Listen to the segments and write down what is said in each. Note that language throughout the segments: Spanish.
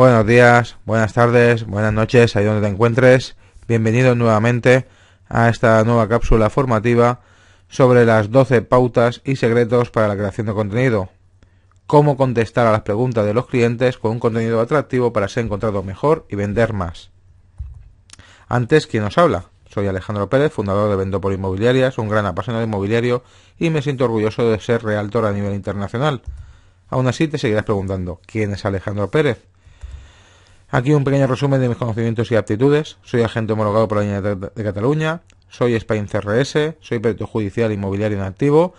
Buenos días, buenas tardes, buenas noches, ahí donde te encuentres. Bienvenido nuevamente a esta nueva cápsula formativa sobre las 12 pautas y secretos para la creación de contenido. Cómo contestar a las preguntas de los clientes con un contenido atractivo para ser encontrado mejor y vender más. Antes, ¿quién nos habla? Soy Alejandro Pérez, fundador de Vendo por Inmobiliarias, un gran apasionado inmobiliario y me siento orgulloso de ser realtor a nivel internacional. Aún así, te seguirás preguntando, ¿quién es Alejandro Pérez? Aquí un pequeño resumen de mis conocimientos y aptitudes. Soy agente homologado por la línea de Cataluña, soy Spain CRS, soy perito judicial inmobiliario en activo,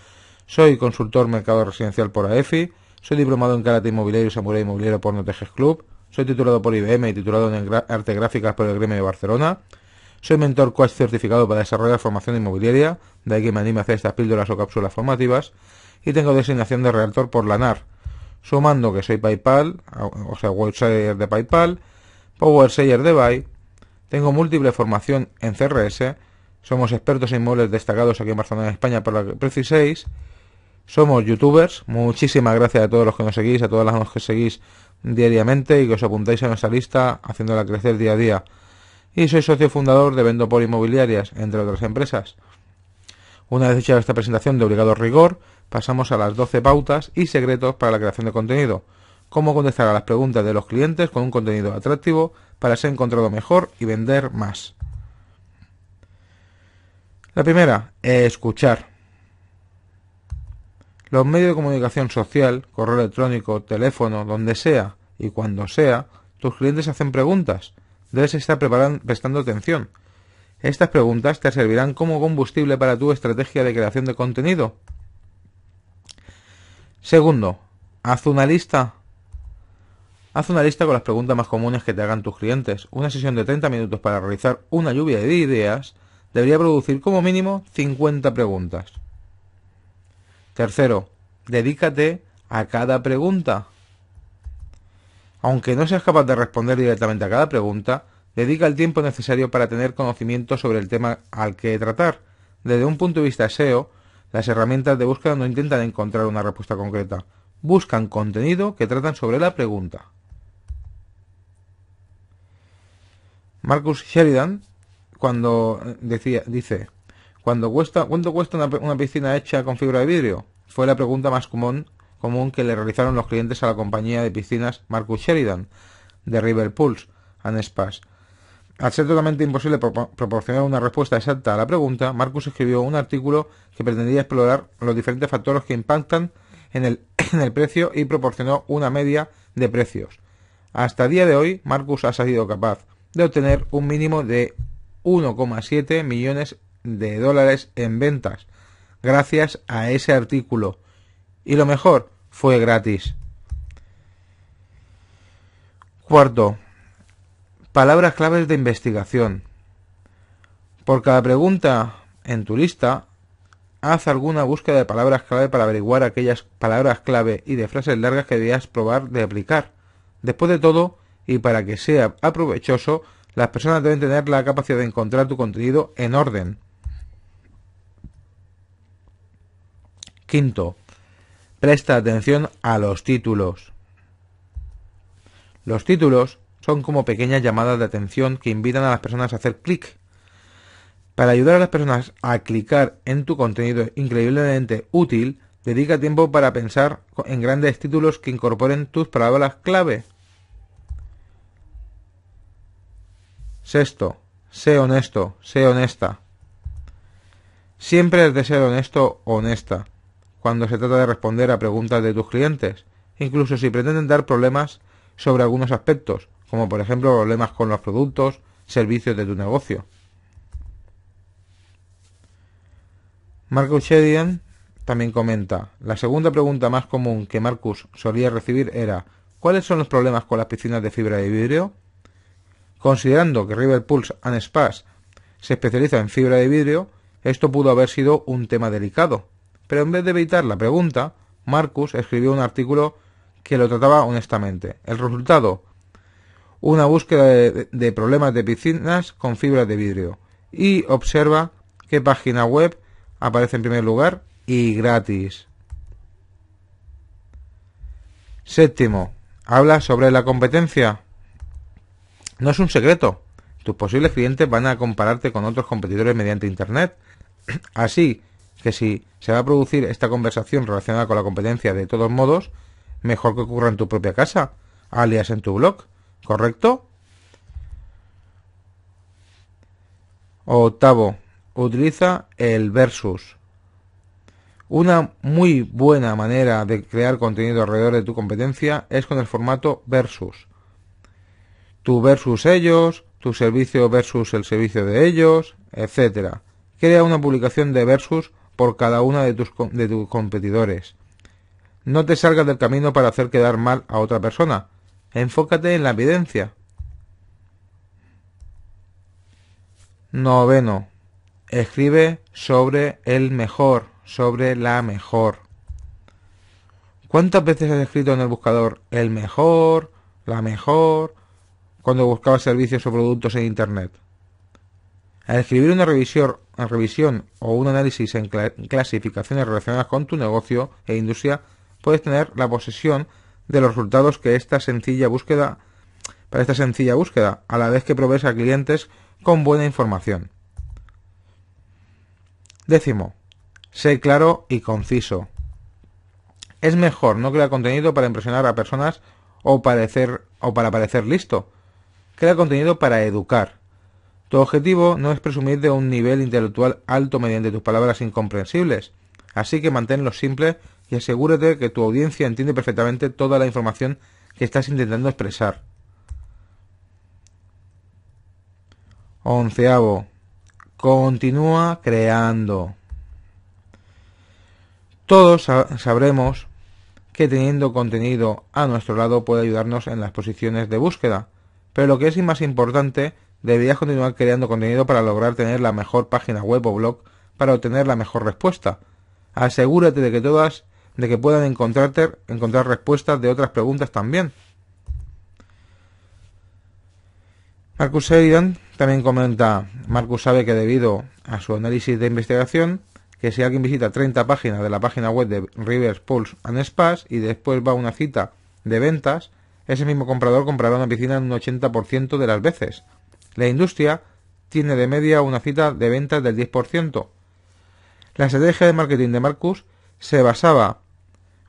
soy consultor mercado residencial por AEFI, soy diplomado en carácter inmobiliario y samurai inmobiliario por Notejes Club, soy titulado por IBM y titulado en arte gráficas por el Gremio de Barcelona, soy mentor coach certificado para desarrollar formación inmobiliaria, de ahí que me anime a hacer estas píldoras o cápsulas formativas, y tengo designación de redactor por LANAR, sumando que soy PayPal, o sea, WebSayer de PayPal, PowerSayer de Buy, tengo múltiple formación en CRS, somos expertos en inmuebles destacados aquí en Barcelona, en España, por lo que preciséis, somos youtubers, muchísimas gracias a todos los que nos seguís, a todas las que seguís diariamente y que os apuntáis a nuestra lista haciéndola crecer día a día. Y soy socio fundador de Vendopol Inmobiliarias, entre otras empresas. Una vez hecha esta presentación de obligado rigor, pasamos a las 12 pautas y secretos para la creación de contenido. Cómo contestar a las preguntas de los clientes con un contenido atractivo para ser encontrado mejor y vender más. La primera, escuchar. Los medios de comunicación social, correo electrónico, teléfono, donde sea y cuando sea, tus clientes hacen preguntas. Debes estar prestando atención. Estas preguntas te servirán como combustible para tu estrategia de creación de contenido. Segundo, haz una lista. Haz una lista con las preguntas más comunes que te hagan tus clientes. Una sesión de 30 minutos para realizar una lluvia de ideas debería producir como mínimo 50 preguntas. Tercero, dedícate a cada pregunta. Aunque no seas capaz de responder directamente a cada pregunta, dedica el tiempo necesario para tener conocimiento sobre el tema al que tratar. Desde un punto de vista SEO, las herramientas de búsqueda no intentan encontrar una respuesta concreta, buscan contenido que tratan sobre la pregunta. Marcus Sheridan, cuando eh, decía, dice, cuando cuesta, cuánto cuesta una, piscina hecha con fibra de vidrio? Fue la pregunta más común, común que le realizaron los clientes a la compañía de piscinas Marcus Sheridan, de River Pools and Spas. Al ser totalmente imposible proporcionar una respuesta exacta a la pregunta, Marcus escribió un artículo pretendía explorar los diferentes factores que impactan en el, en el precio y proporcionó una media de precios. Hasta día de hoy, Marcus ha sido capaz de obtener un mínimo de 1,7 millones de dólares en ventas gracias a ese artículo. Y lo mejor, fue gratis. Cuarto, palabras claves de investigación. Por cada pregunta en tu lista Haz alguna búsqueda de palabras clave para averiguar aquellas palabras clave y de frases largas que debías probar de aplicar. Después de todo, y para que sea aprovechoso, las personas deben tener la capacidad de encontrar tu contenido en orden. Quinto, presta atención a los títulos. Los títulos son como pequeñas llamadas de atención que invitan a las personas a hacer clic para ayudar a las personas a clicar en tu contenido increíblemente útil, dedica tiempo para pensar en grandes títulos que incorporen tus palabras clave. Sexto, sé honesto, sé honesta. Siempre es de ser honesto o honesta cuando se trata de responder a preguntas de tus clientes, incluso si pretenden dar problemas sobre algunos aspectos, como por ejemplo problemas con los productos, servicios de tu negocio. Marcus Sheridan también comenta, la segunda pregunta más común que Marcus solía recibir era ¿Cuáles son los problemas con las piscinas de fibra de vidrio? Considerando que River Pulse and Spas se especializa en fibra de vidrio, esto pudo haber sido un tema delicado. Pero en vez de evitar la pregunta, Marcus escribió un artículo que lo trataba honestamente. El resultado, una búsqueda de, de problemas de piscinas con fibra de vidrio. Y observa qué página web aparece en primer lugar y gratis. Séptimo, habla sobre la competencia. No es un secreto. Tus posibles clientes van a compararte con otros competidores mediante Internet. Así que si se va a producir esta conversación relacionada con la competencia de todos modos, mejor que ocurra en tu propia casa, alias en tu blog, ¿correcto? Octavo, utiliza el versus. Una muy buena manera de crear contenido alrededor de tu competencia es con el formato versus. Tu versus ellos, tu servicio versus el servicio de ellos, etc. Crea una publicación de versus por cada una de tus, de tus competidores. No te salgas del camino para hacer quedar mal a otra persona. Enfócate en la evidencia. Noveno. Escribe sobre el mejor, sobre la mejor. ¿Cuántas veces has escrito en el buscador el mejor, la mejor, cuando buscabas servicios o productos en Internet? Al escribir una revisión, o un análisis en clasificaciones relacionadas con tu negocio e industria, puedes tener la posesión de los resultados que esta sencilla búsqueda para esta sencilla búsqueda, a la vez que provees a clientes con buena información. Décimo, sé claro y conciso. Es mejor no crear contenido para impresionar a personas o, parecer, o para parecer listo. Crea contenido para educar. Tu objetivo no es presumir de un nivel intelectual alto mediante tus palabras incomprensibles, así que manténlo simple y asegúrate que tu audiencia entiende perfectamente toda la información que estás intentando expresar. Onceavo. Continúa creando. Todos sabremos que teniendo contenido a nuestro lado puede ayudarnos en las posiciones de búsqueda, pero lo que es más importante, deberías continuar creando contenido para lograr tener la mejor página web o blog para obtener la mejor respuesta. Asegúrate de que todas de que puedan encontrarte encontrar respuestas de otras preguntas también. Marcus Sheridan también comenta, Marcus sabe que debido a su análisis de investigación, que si alguien visita 30 páginas de la página web de Rivers Pulse and Spas y después va a una cita de ventas, ese mismo comprador comprará una piscina en un 80% de las veces. La industria tiene de media una cita de ventas del 10%. La estrategia de marketing de Marcus se basaba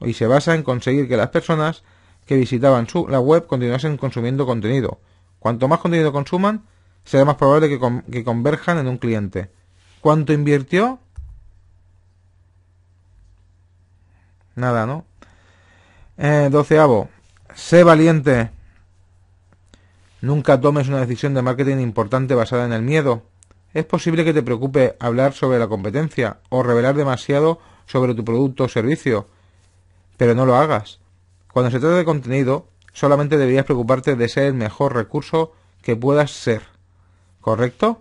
y se basa en conseguir que las personas que visitaban su, la web continuasen consumiendo contenido, Cuanto más contenido consuman, será más probable que, converjan en un cliente. ¿Cuánto invirtió? Nada, ¿no? Eh, doceavo. Sé valiente. Nunca tomes una decisión de marketing importante basada en el miedo. Es posible que te preocupe hablar sobre la competencia o revelar demasiado sobre tu producto o servicio, pero no lo hagas. Cuando se trata de contenido, solamente deberías preocuparte de ser el mejor recurso que puedas ser. ¿Correcto?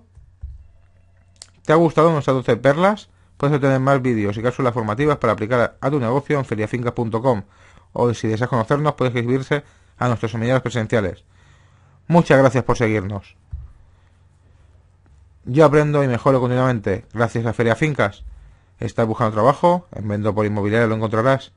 ¿Te ha gustado nuestras 12 perlas? Puedes obtener más vídeos y cápsulas formativas para aplicar a tu negocio en feriafincas.com o si deseas conocernos puedes escribirse a nuestros seminarios presenciales. Muchas gracias por seguirnos. Yo aprendo y mejoro continuamente gracias a Feria Fincas. ¿Estás buscando trabajo? En Vendo por Inmobiliaria lo encontrarás.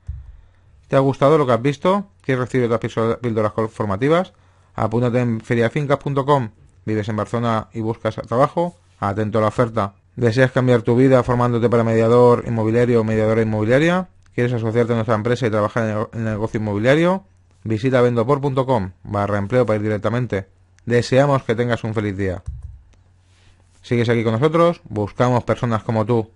¿Te ha gustado lo que has visto? ¿Quieres recibe otras píldoras formativas. Apúntate en feriafincas.com. Vives en Barcelona y buscas trabajo. Atento a la oferta. ¿Deseas cambiar tu vida formándote para mediador inmobiliario o mediadora inmobiliaria? ¿Quieres asociarte a nuestra empresa y trabajar en el negocio inmobiliario? Visita vendopor.com barra empleo para ir directamente. Deseamos que tengas un feliz día. ¿Sigues aquí con nosotros? Buscamos personas como tú.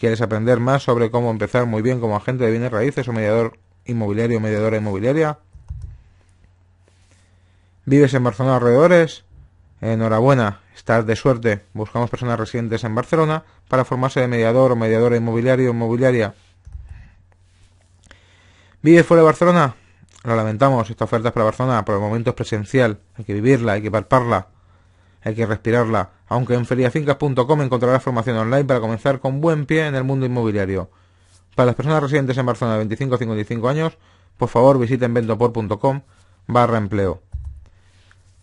¿Quieres aprender más sobre cómo empezar muy bien como agente de bienes raíces o mediador inmobiliario, mediadora inmobiliaria. ¿Vives en Barcelona alrededores? Enhorabuena, estás de suerte. Buscamos personas residentes en Barcelona para formarse de mediador o mediadora inmobiliario o inmobiliaria. ¿Vives fuera de Barcelona? Lo lamentamos, esta oferta es para Barcelona, por el momento es presencial, hay que vivirla, hay que palparla, hay que respirarla, aunque en feriafincas.com encontrarás formación online para comenzar con buen pie en el mundo inmobiliario. Para las personas residentes en Barcelona de 25 a 55 años, por favor visiten ventopor.com barra empleo.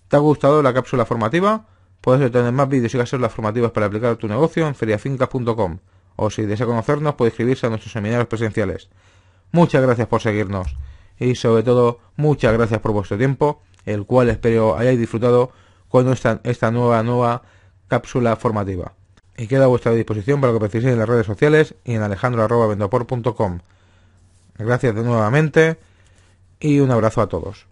¿Te ha gustado la cápsula formativa? Puedes obtener más vídeos y cápsulas formativas para aplicar a tu negocio en feriafincas.com o si desea conocernos puede inscribirse a nuestros seminarios presenciales. Muchas gracias por seguirnos y sobre todo muchas gracias por vuestro tiempo, el cual espero hayáis disfrutado con esta, esta nueva nueva cápsula formativa y queda a vuestra disposición para lo que preciséis en las redes sociales y en alejandro.vendopor.com. Gracias de nuevamente y un abrazo a todos.